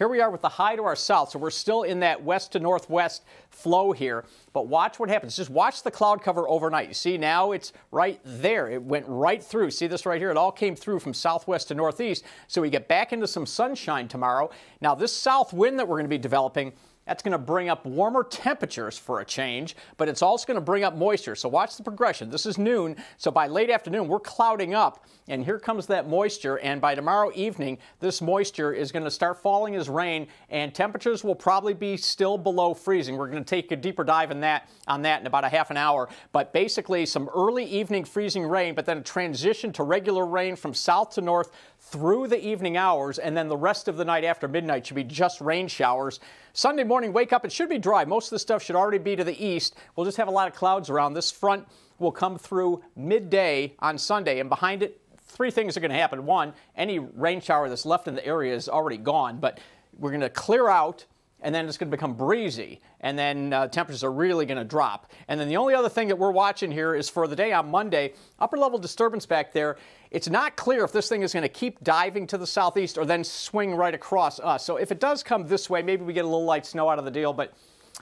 Here we are with the high to our south, so we're still in that west to northwest flow here. But watch what happens. Just watch the cloud cover overnight. You see now it's right there. It went right through. See this right here? It all came through from southwest to northeast. So we get back into some sunshine tomorrow. Now this south wind that we're going to be developing that's going to bring up warmer temperatures for a change, but it's also going to bring up moisture. So watch the progression. This is noon, so by late afternoon, we're clouding up, and here comes that moisture. And by tomorrow evening, this moisture is going to start falling as rain, and temperatures will probably be still below freezing. We're going to take a deeper dive in that on that in about a half an hour. But basically, some early evening freezing rain, but then a transition to regular rain from south to north through the evening hours, and then the rest of the night after midnight should be just rain showers. Sunday morning, wake up, it should be dry. Most of the stuff should already be to the east. We'll just have a lot of clouds around. This front will come through midday on Sunday, and behind it, three things are going to happen. One, any rain shower that's left in the area is already gone, but we're going to clear out and then it's going to become breezy, and then uh, temperatures are really going to drop. And then the only other thing that we're watching here is for the day on Monday, upper level disturbance back there. It's not clear if this thing is going to keep diving to the southeast or then swing right across us. So if it does come this way, maybe we get a little light snow out of the deal, but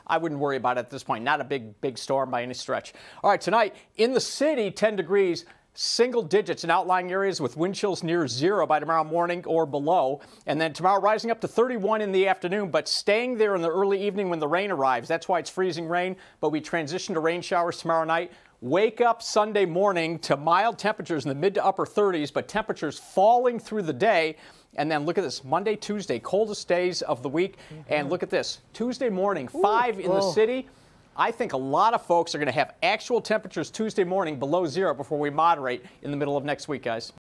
I wouldn't worry about it at this point. Not a big, big storm by any stretch. All right, tonight in the city, 10 degrees single digits in outlying areas with wind chills near zero by tomorrow morning or below. And then tomorrow rising up to 31 in the afternoon, but staying there in the early evening when the rain arrives. That's why it's freezing rain, but we transition to rain showers tomorrow night. Wake up Sunday morning to mild temperatures in the mid to upper 30s, but temperatures falling through the day. And then look at this Monday, Tuesday, coldest days of the week. Mm -hmm. And mm-hmm. look at this Tuesday morning, Ooh, five in whoa. the city. I think a lot of folks are going to have actual temperatures Tuesday morning below zero before we moderate in the middle of next week, guys.